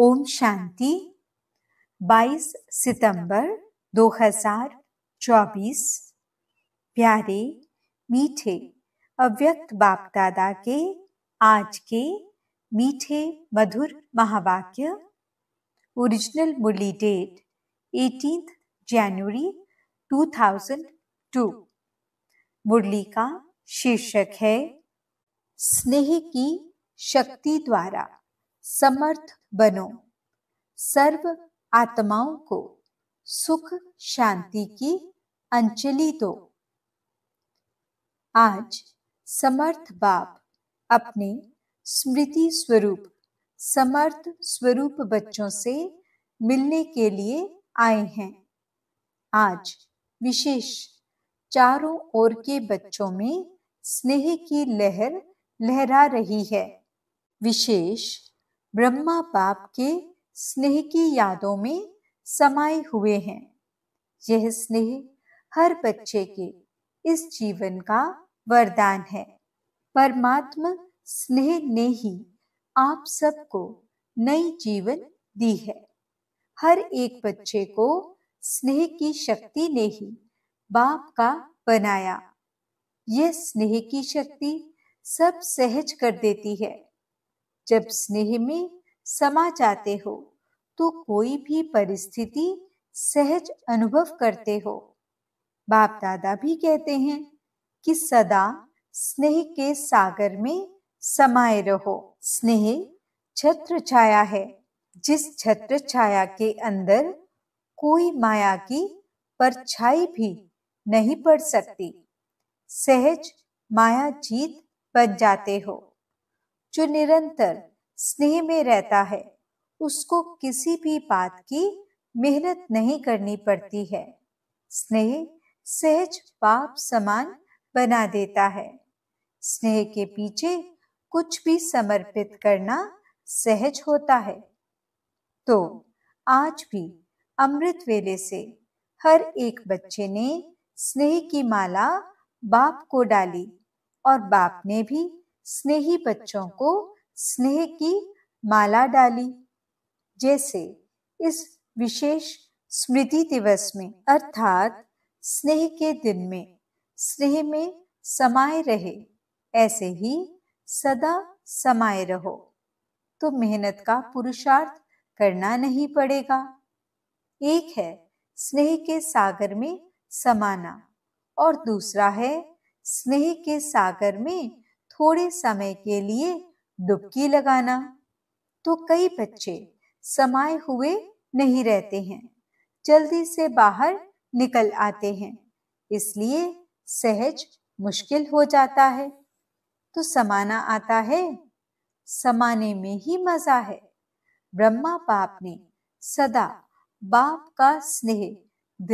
ओम शांति 22 सितंबर 2024 प्यारे मीठे अव्यक्त बाप दादा के आज के मीठे मधुर महावाक्य ओरिजिनल मुरली डेट एटीन जनवरी 2002 मुरली का शीर्षक है स्नेह की शक्ति द्वारा समर्थ बनो सर्व आत्माओं को सुख शांति की अंजलि दो आज समर्थ बाप अपने स्मृति स्वरूप समर्थ स्वरूप बच्चों से मिलने के लिए आए हैं आज विशेष चारों ओर के बच्चों में स्नेह की लहर लहरा रही है विशेष ब्रह्मा बाप के स्नेह की यादों में समाये हुए हैं यह स्नेह हर बच्चे के इस जीवन का वरदान है परमात्मा स्नेह ने ही आप सबको नई जीवन दी है हर एक बच्चे को स्नेह की शक्ति ने ही बाप का बनाया यह स्नेह की शक्ति सब सहज कर देती है जब स्नेह में समा जाते हो तो कोई भी परिस्थिति सहज अनुभव करते हो बाप दादा भी कहते हैं कि सदा स्नेह के सागर में समाये रहो स्नेह छत्र छाया है जिस छत्र छाया के अंदर कोई माया की परछाई भी नहीं पड़ सकती सहज माया जीत बन जाते हो जो निरंतर स्नेह में रहता है उसको किसी भी बात की मेहनत नहीं करनी पड़ती है स्नेह सहज पाप समान बना देता है स्नेह के पीछे कुछ भी समर्पित करना सहज होता है तो आज भी अमृत वेले से हर एक बच्चे ने स्नेह की माला बाप को डाली और बाप ने भी स्नेही बच्चों को स्नेह की माला डाली जैसे इस विशेष स्मृति दिवस में अर्थात स्नेह के दिन में स्नेह में समाये रहे ऐसे ही सदा समाये रहो तो मेहनत का पुरुषार्थ करना नहीं पड़ेगा एक है स्नेह के सागर में समाना और दूसरा है स्नेह के सागर में थोड़े समय के लिए डुबकी लगाना तो कई बच्चे समाये हुए नहीं रहते हैं जल्दी से बाहर निकल आते हैं इसलिए सहज मुश्किल हो जाता है तो समाना आता है समाने में ही मजा है ब्रह्मा बाप ने सदा बाप का स्नेह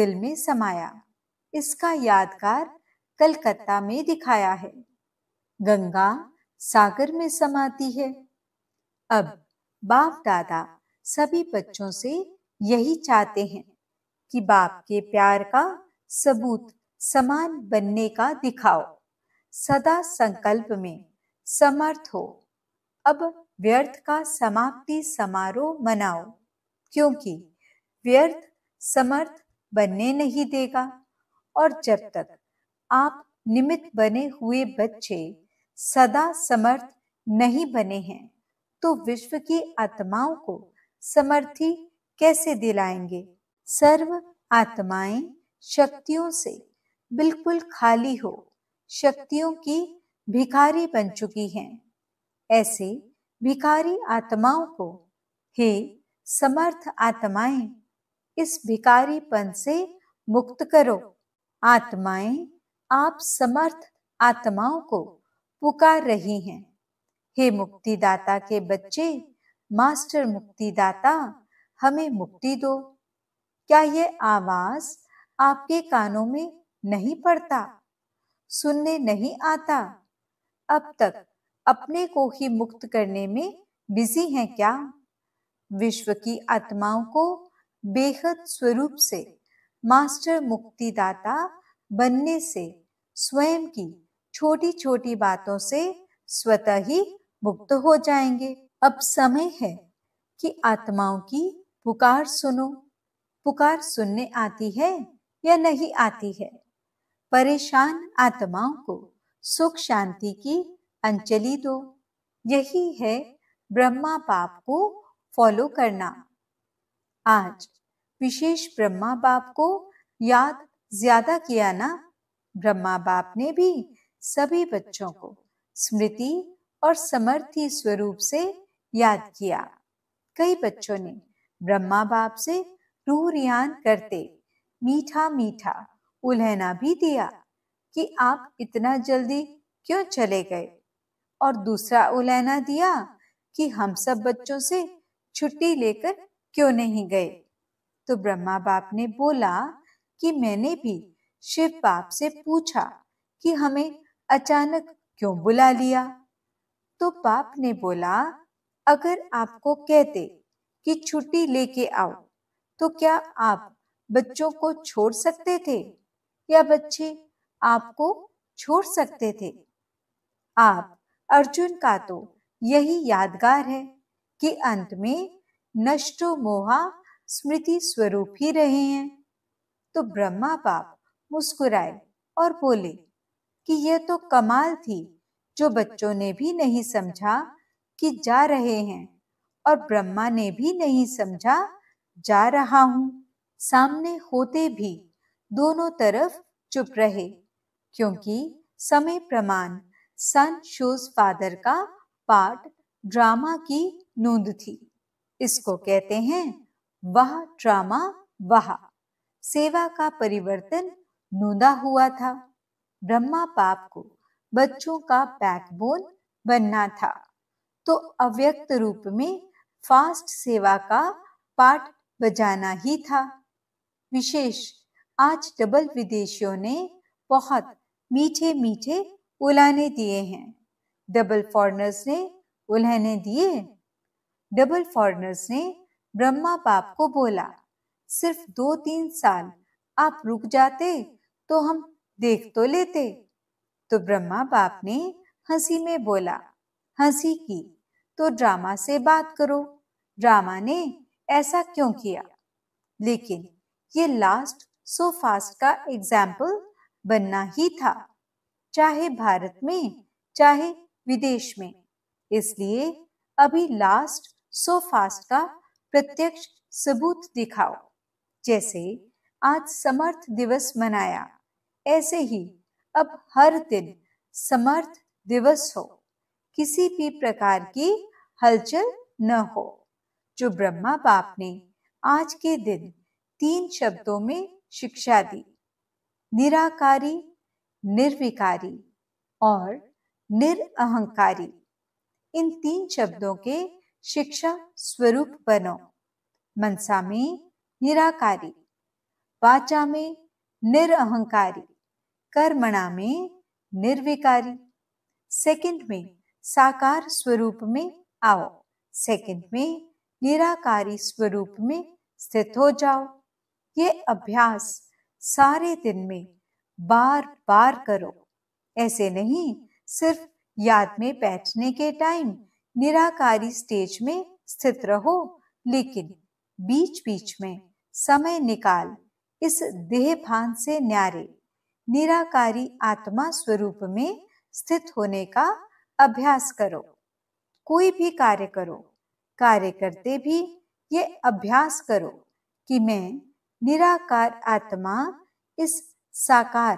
दिल में समाया इसका यादगार कलकत्ता में दिखाया है गंगा सागर में समाती है अब बाप दादा सभी बच्चों से यही चाहते हैं कि बाप के प्यार का सबूत समान बनने का दिखाओ सदा संकल्प में समर्थ हो अब व्यर्थ का समाप्ति समारोह मनाओ क्योंकि व्यर्थ समर्थ बनने नहीं देगा और जब तक आप निमित बने हुए बच्चे सदा समर्थ नहीं बने हैं तो विश्व की आत्माओं को समर्थी कैसे दिलाएंगे सर्व आत्माएं शक्तियों से बिल्कुल खाली हो शक्तियों की भिखारी बन चुकी हैं ऐसे भिखारी आत्माओं को हे समर्थ आत्माएं इस भिखारीपन से मुक्त करो आत्माएं आप समर्थ आत्माओं को पुकार रही हैं हे मुक्तिदाता के बच्चे मास्टर मुक्तिदाता हमें मुक्ति दो क्या ये आवाज आपके कानों में नहीं पड़ता सुनने नहीं आता अब तक अपने को ही मुक्त करने में बिजी हैं क्या विश्व की आत्माओं को बेहद स्वरूप से मास्टर मुक्तिदाता बनने से स्वयं की छोटी छोटी बातों से स्वतः ही मुक्त हो जाएंगे अब समय है कि आत्माओं की पुकार सुनो पुकार सुनने आती है या नहीं आती है परेशान आत्माओं को सुख शांति की अंजलि दो यही है ब्रह्मा बाप को फॉलो करना आज विशेष ब्रह्मा बाप को याद ज्यादा किया ना ब्रह्मा बाप ने भी सभी बच्चों को स्मृति और समर्थी स्वरूप से याद किया कई बच्चों ने ब्रह्मा बाप से रूहरियान करते मीठा मीठा उलहना भी दिया कि आप इतना जल्दी क्यों चले गए और दूसरा उलहना दिया कि हम सब बच्चों से छुट्टी लेकर क्यों नहीं गए तो ब्रह्मा बाप ने बोला कि मैंने भी शिव बाप से पूछा कि हमें अचानक क्यों बुला लिया तो बाप ने बोला अगर आपको कहते कि छुट्टी लेके आओ तो क्या आप बच्चों को छोड़ सकते थे या बच्चे आपको छोड़ सकते थे आप अर्जुन का तो यही यादगार है कि अंत में नष्टो मोहा स्मृति स्वरूप ही रहे हैं तो ब्रह्मा बाप मुस्कुराए और बोले कि यह तो कमाल थी जो बच्चों ने भी नहीं समझा कि जा रहे हैं और ब्रह्मा ने भी नहीं समझा जा रहा हूँ सामने होते भी दोनों तरफ चुप रहे क्योंकि समय प्रमाण सन शोज फादर का पार्ट ड्रामा की नोंद थी इसको कहते हैं वह ड्रामा वहा सेवा का परिवर्तन नूंदा हुआ था ब्रह्मा पाप को बच्चों का बैकबोन बनना था तो अव्यक्त रूप में फास्ट सेवा का पाठ बजाना ही था विशेष आज डबल विदेशियों ने बहुत मीठे मीठे उलाने दिए हैं डबल फॉरनर्स ने उलहने दिए डबल फॉरनर्स ने ब्रह्मा बाप को बोला सिर्फ दो तीन साल आप रुक जाते तो हम देख तो लेते तो ब्रह्मा बाप ने हंसी में बोला हंसी की तो ड्रामा से बात करो ड्रामा ने ऐसा क्यों किया लेकिन ये लास्ट सो फास्ट का एग्जाम्पल बनना ही था चाहे भारत में चाहे विदेश में इसलिए अभी लास्ट सो फास्ट का प्रत्यक्ष सबूत दिखाओ जैसे आज समर्थ दिवस मनाया ऐसे ही अब हर दिन समर्थ दिवस हो किसी भी प्रकार की हलचल न हो जो ब्रह्मा बाप ने आज के दिन तीन शब्दों में शिक्षा दी निराकारी निर्विकारी और निरअहकारी इन तीन शब्दों के शिक्षा स्वरूप बनो मनसा में निराकारी वाचा में निरअहकारी कर्मणा में निर्विकारी सेकंड में साकार स्वरूप में आओ सेकंड में निराकारी स्वरूप में स्थित हो जाओ ये अभ्यास सारे दिन में बार बार करो ऐसे नहीं सिर्फ याद में बैठने के टाइम निराकारी स्टेज में स्थित रहो लेकिन बीच बीच में समय निकाल इस देह भान से न्यारे निराकारी आत्मा स्वरूप में स्थित होने का अभ्यास करो कोई भी कार्य करो कार्य करते भी ये अभ्यास करो कि मैं निराकार आत्मा इस साकार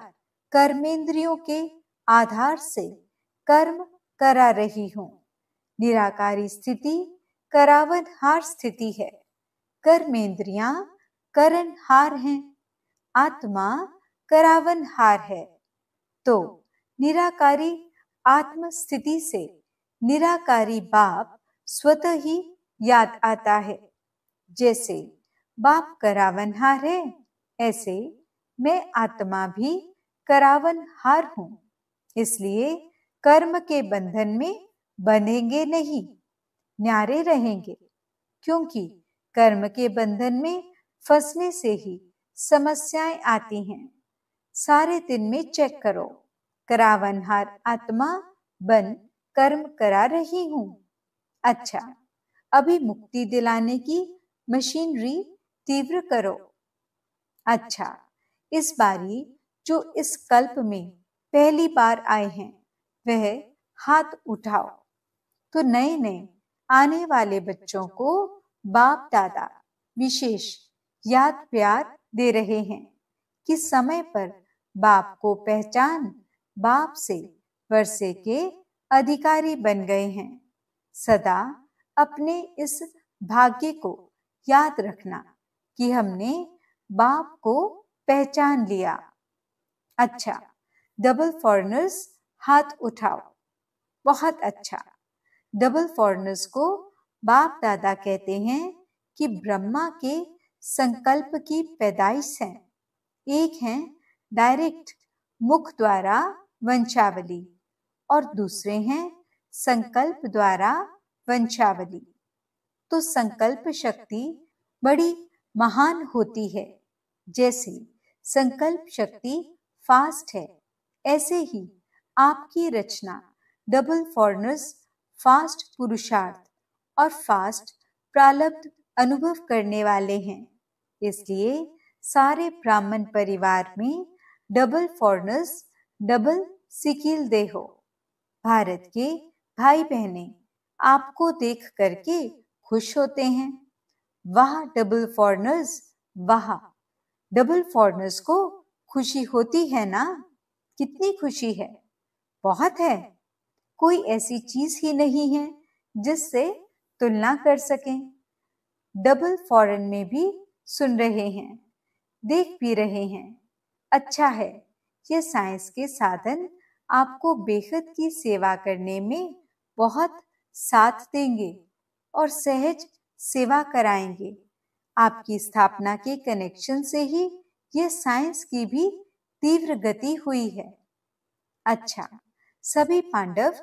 कर्मेंद्रियों के आधार से कर्म करा रही हूँ निराकारी स्थिति हार स्थिति है कर्मेंद्रिया करण हार हैं आत्मा करावन हार है तो निराकारी आत्म स्थिति से निराकारी बाप स्वतः ही याद आता है जैसे बाप हार है ऐसे मैं आत्मा भी हार हूँ इसलिए कर्म के बंधन में बनेंगे नहीं न्यारे रहेंगे क्योंकि कर्म के बंधन में फंसने से ही समस्याएं आती हैं सारे दिन में चेक करो करावनहार आत्मा बन कर्म करा रही हूँ अच्छा अभी मुक्ति दिलाने की मशीनरी तीव्र करो अच्छा इस बारी जो इस कल्प में पहली बार आए हैं वह हाथ उठाओ तो नए नए आने वाले बच्चों को बाप दादा विशेष याद प्यार दे रहे हैं कि समय पर बाप को पहचान बाप से वर्षे के अधिकारी बन गए हैं सदा अपने इस भाग्य को याद रखना कि हमने बाप को पहचान लिया अच्छा डबल फॉरनर्स हाथ उठाओ बहुत अच्छा डबल फॉरनर्स को बाप दादा कहते हैं कि ब्रह्मा के संकल्प की पैदाइश है एक है डायरेक्ट मुख द्वारा वंशावली और दूसरे हैं संकल्प द्वारा वंशावली तो संकल्प शक्ति बड़ी महान होती है जैसे संकल्प शक्ति फास्ट है ऐसे ही आपकी रचना डबल फॉरनर्स फास्ट पुरुषार्थ और फास्ट प्रालब्ध अनुभव करने वाले हैं इसलिए सारे ब्राह्मण परिवार में डबल फॉरनर्स डबल सिकील दे हो भारत के भाई बहने आपको देख करके खुश होते हैं वह डबल फॉरनर्स वह डबल फॉरनर्स को खुशी होती है ना कितनी खुशी है बहुत है कोई ऐसी चीज ही नहीं है जिससे तुलना कर सकें डबल फॉरन में भी सुन रहे हैं देख भी रहे हैं अच्छा है ये साइंस के साधन आपको बेहद की सेवा करने में बहुत साथ देंगे और सहज सेवा कराएंगे आपकी स्थापना के कनेक्शन से ही ये साइंस की भी तीव्र गति हुई है अच्छा सभी पांडव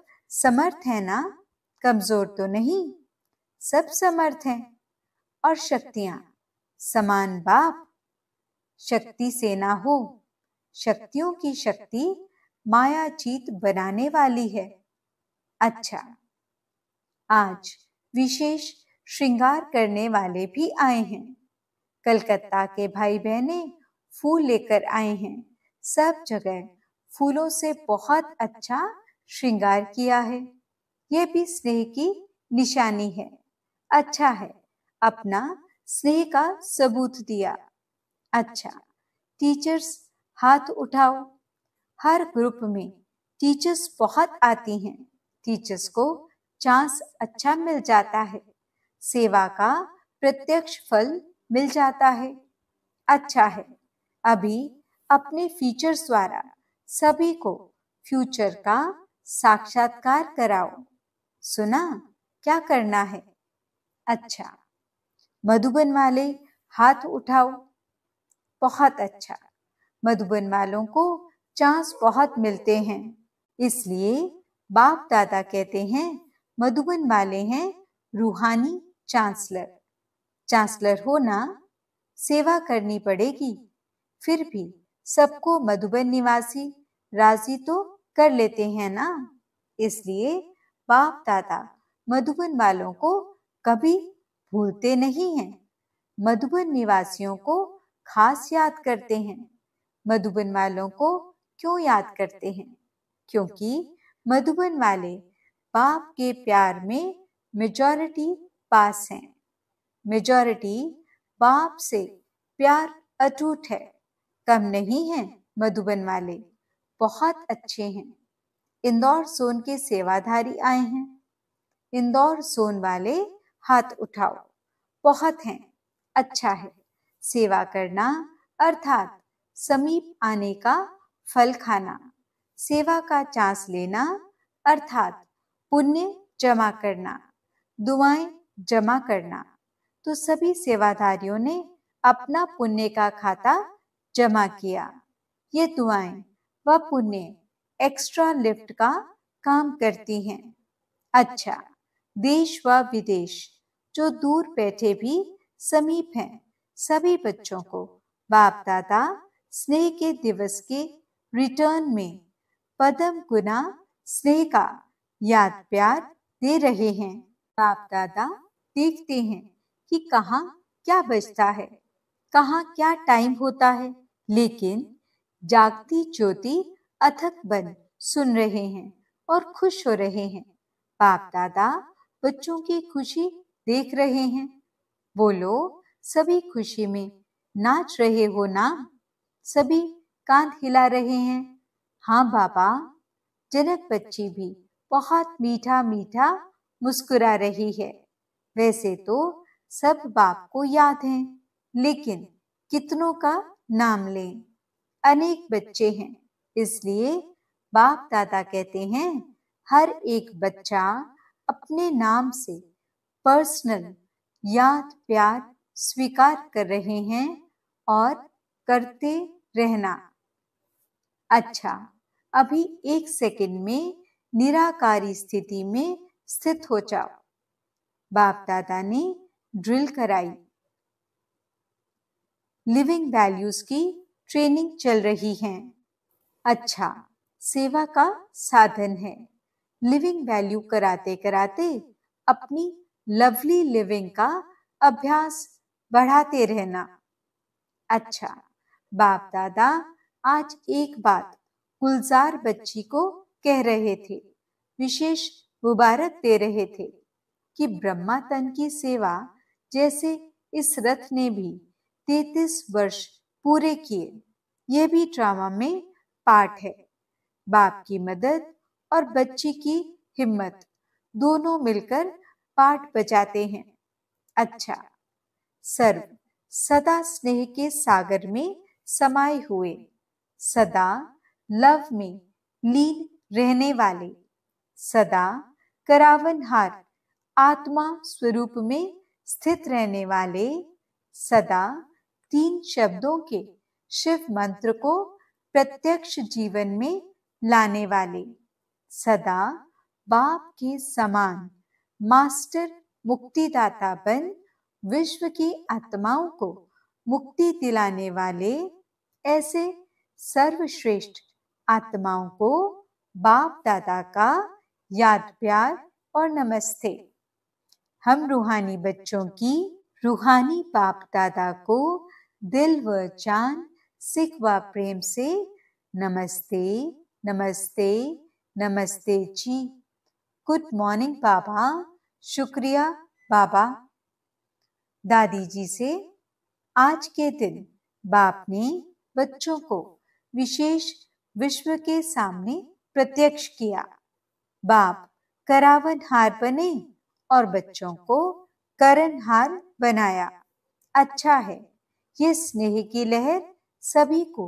समर्थ है ना कमजोर तो नहीं सब समर्थ हैं और शक्तियां समान बाप शक्ति सेना हो शक्तियों की शक्ति माया चीत बनाने वाली है अच्छा आज विशेष श्रृंगार करने वाले भी आए हैं कलकत्ता के भाई बहने फूल लेकर आए हैं सब जगह फूलों से बहुत अच्छा श्रृंगार किया है यह भी स्नेह की निशानी है अच्छा है अपना स्नेह का सबूत दिया अच्छा टीचर्स हाथ उठाओ हर ग्रुप में टीचर्स बहुत आती हैं टीचर्स को चांस अच्छा मिल जाता है सेवा का प्रत्यक्ष फल मिल जाता है अच्छा है अभी अपने फीचर्स द्वारा सभी को फ्यूचर का साक्षात्कार कराओ सुना क्या करना है अच्छा मधुबन वाले हाथ उठाओ बहुत अच्छा मधुबन वालों को चांस बहुत मिलते हैं इसलिए बाप दादा कहते हैं मधुबन वाले हैं रूहानी चांसलर चांसलर होना सेवा करनी पड़ेगी फिर भी सबको मधुबन निवासी राजी तो कर लेते हैं ना इसलिए बाप दादा मधुबन वालों को कभी भूलते नहीं हैं मधुबन निवासियों को खास याद करते हैं मधुबन वालों को क्यों याद करते हैं क्योंकि मधुबन वाले बाप के प्यार में मेजॉरिटी पास हैं मेजॉरिटी बाप से प्यार अटूट है कम नहीं है मधुबन वाले बहुत अच्छे हैं इंदौर सोन के सेवाधारी आए हैं इंदौर सोन वाले हाथ उठाओ बहुत हैं अच्छा है सेवा करना अर्थात समीप आने का फल खाना सेवा का चांस लेना अर्थात पुण्य जमा करना दुआएं जमा करना तो सभी सेवाधारियों ने अपना पुण्य का खाता जमा किया ये दुआएं व पुण्य एक्स्ट्रा लिफ्ट का काम करती हैं अच्छा देश व विदेश जो दूर बैठे भी समीप हैं सभी बच्चों को बाप दादा स्नेह के दिवस के रिटर्न में पदम गुना स्नेह का याद प्यार दे रहे हैं बाप दादा देखते हैं कि कहा क्या बचता है कहा क्या टाइम होता है लेकिन जागती ज्योति अथक बन सुन रहे हैं और खुश हो रहे हैं बाप दादा बच्चों की खुशी देख रहे हैं वो लोग सभी खुशी में नाच रहे हो ना सभी कांध हिला रहे हैं हाँ बाबा जनक बच्ची भी बहुत मीठा मीठा मुस्कुरा रही है वैसे तो सब बाप को याद हैं लेकिन कितनों का नाम लें अनेक बच्चे हैं इसलिए बाप दादा कहते हैं हर एक बच्चा अपने नाम से पर्सनल याद प्यार स्वीकार कर रहे हैं और करते रहना अच्छा अभी एक सेकंड में निराकारी स्थिति में स्थित हो जाओ बाप दादा ने ड्रिल कराई लिविंग वैल्यूज की ट्रेनिंग चल रही है अच्छा सेवा का साधन है लिविंग वैल्यू कराते कराते अपनी लवली लिविंग का अभ्यास बढ़ाते रहना अच्छा बाप दादा आज एक बात गुलजार बच्ची को कह रहे थे विशेष मुबारक दे रहे थे कि ब्रह्मा तन की सेवा जैसे इस रथ ने भी तैतीस वर्ष पूरे किए यह भी ड्रामा में पाठ है बाप की मदद और बच्ची की हिम्मत दोनों मिलकर पाठ बजाते हैं अच्छा सर्व सदा स्नेह के सागर में समाये हुए सदा लव में लीन रहने वाले सदा करावनहार आत्मा स्वरूप में स्थित रहने वाले सदा तीन शब्दों के शिव मंत्र को प्रत्यक्ष जीवन में लाने वाले सदा बाप के समान मास्टर मुक्तिदाता बन विश्व की आत्माओं को मुक्ति दिलाने वाले ऐसे सर्वश्रेष्ठ आत्माओं को बाप दादा का याद प्यार और नमस्ते हम रूहानी बच्चों की रूहानी बाप दादा को दिल व जान सिख व प्रेम से नमस्ते नमस्ते नमस्ते जी गुड मॉर्निंग बाबा शुक्रिया बाबा दादी जी से आज के दिन बाप ने बच्चों को विशेष विश्व के सामने प्रत्यक्ष किया बाप करावन हार बने और बच्चों को करण हार बनाया अच्छा है ये स्नेह की लहर सभी को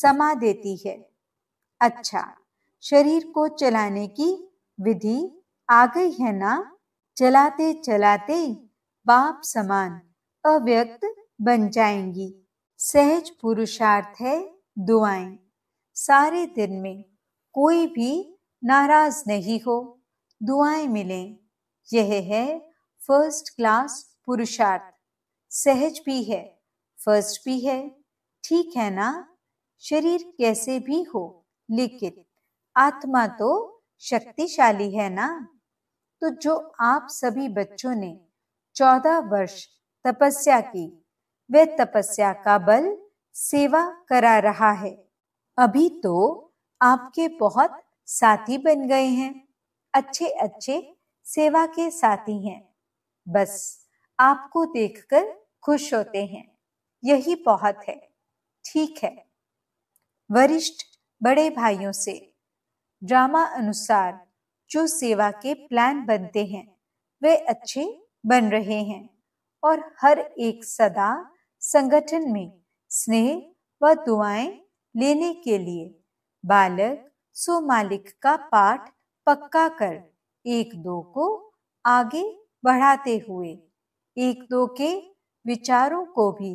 समा देती है अच्छा शरीर को चलाने की विधि आ गई है ना चलाते चलाते बाप समान अव्यक्त बन जाएंगी सहज पुरुषार्थ है दुआएं सारे दिन में कोई भी नाराज नहीं हो दुआएं मिलें यह है फर्स्ट क्लास पुरुषार्थ सहज भी है फर्स्ट भी है ठीक है ना शरीर कैसे भी हो लेकिन आत्मा तो शक्तिशाली है ना तो जो आप सभी बच्चों ने चौदह वर्ष तपस्या की वे तपस्या का बल सेवा करा रहा है अभी तो आपके बहुत साथी बन गए हैं अच्छे अच्छे सेवा के साथी हैं बस आपको देखकर खुश होते हैं यही बहुत है ठीक है वरिष्ठ बड़े भाइयों से ड्रामा अनुसार जो सेवा के प्लान बनते हैं वे अच्छे बन रहे हैं और हर एक सदा संगठन में स्नेह व दुआएं लेने के लिए बालक सो मालिक का पाठ पक्का कर एक दो को आगे बढ़ाते हुए एक दो के विचारों को भी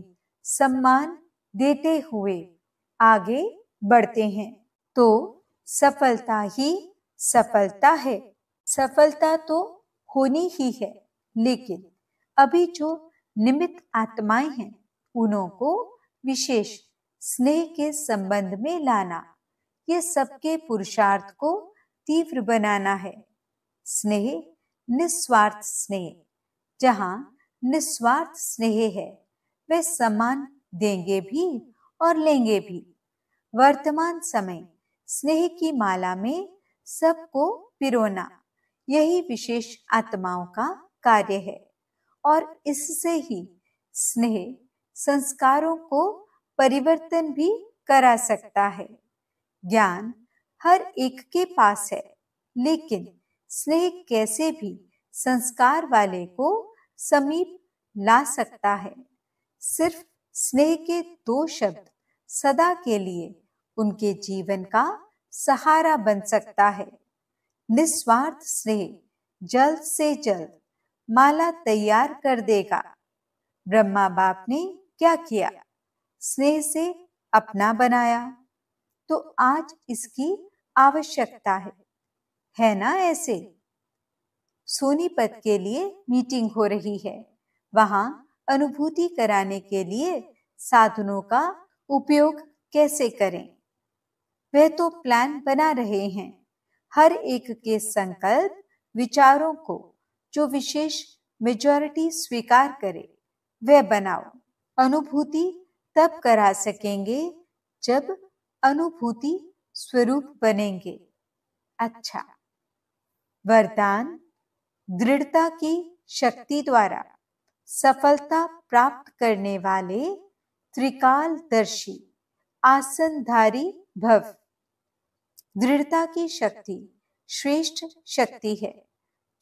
सम्मान देते हुए आगे बढ़ते हैं तो सफलता ही सफलता है सफलता तो होनी ही है लेकिन अभी जो निमित आत्माएं हैं उन्हों को विशेष स्नेह के संबंध में लाना ये सबके पुरुषार्थ को तीव्र बनाना है स्नेह निस्वार्थ स्नेह जहाँ निस्वार्थ स्नेह है वे सम्मान देंगे भी और लेंगे भी वर्तमान समय स्नेह की माला में सबको पिरोना यही विशेष आत्माओं का कार्य है और इससे ही स्नेह संस्कारों को परिवर्तन भी करा सकता है ज्ञान हर एक के पास है लेकिन स्नेह कैसे भी संस्कार वाले को समीप ला सकता है सिर्फ स्नेह के दो शब्द सदा के लिए उनके जीवन का सहारा बन सकता है निस्वार्थ स्नेह जल्द से जल्द माला तैयार कर देगा ब्रह्मा बाप ने क्या किया स्नेह से अपना बनाया तो आज इसकी आवश्यकता है है ना ऐसे सोनीपत के लिए मीटिंग हो रही है वहां अनुभूति कराने के लिए साधनों का उपयोग कैसे करें वह तो प्लान बना रहे हैं हर एक के संकल्प विचारों को जो विशेष मेजॉरिटी स्वीकार करे वह बनाओ अनुभूति तब करा सकेंगे जब अनुभूति स्वरूप बनेंगे अच्छा वरदान दृढ़ता की शक्ति द्वारा सफलता प्राप्त करने वाले त्रिकालदर्शी आसनधारी भव दृढ़ता की शक्ति श्रेष्ठ शक्ति है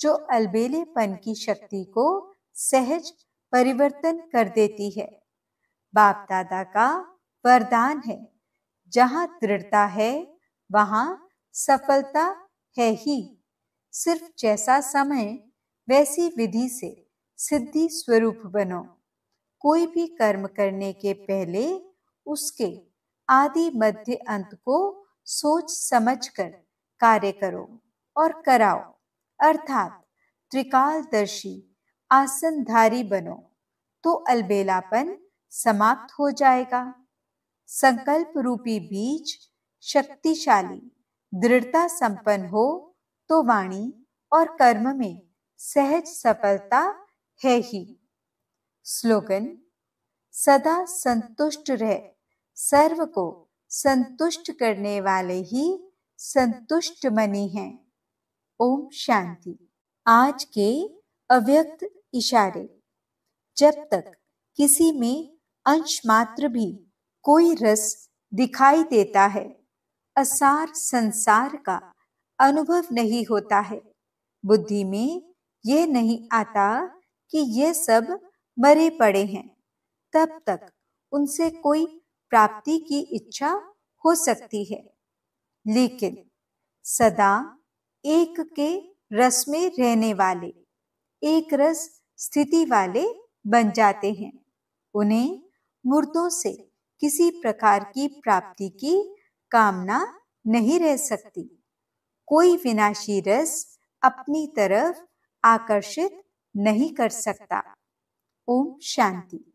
जो अलबेलेपन की शक्ति को सहज परिवर्तन कर देती है बाप दादा का वरदान है जहाँ दृढ़ता है वहाँ सफलता है ही सिर्फ जैसा समय वैसी विधि से सिद्धि स्वरूप बनो कोई भी कर्म करने के पहले उसके आदि मध्य अंत को सोच समझ कर कार्य करो और कराओ अर्थात त्रिकालदर्शी आसनधारी बनो तो अलबेलापन समाप्त हो जाएगा संकल्प रूपी बीज शक्तिशाली दृढ़ता संपन्न हो तो वाणी और कर्म में सहज सफलता है ही स्लोगन सदा संतुष्ट रह सर्व को संतुष्ट करने वाले ही संतुष्ट मनी हैं ओम शांति आज के अव्यक्त इशारे जब तक किसी में अंश मात्र भी कोई रस दिखाई देता है असार संसार का अनुभव नहीं होता है बुद्धि में यह नहीं आता कि ये सब मरे पड़े हैं तब तक उनसे कोई प्राप्ति की इच्छा हो सकती है लेकिन सदा एक के रस में रहने वाले एक रस स्थिति वाले बन जाते हैं उन्हें मुर्दों से किसी प्रकार की प्राप्ति की कामना नहीं रह सकती कोई विनाशी रस अपनी तरफ आकर्षित नहीं कर सकता ओम शांति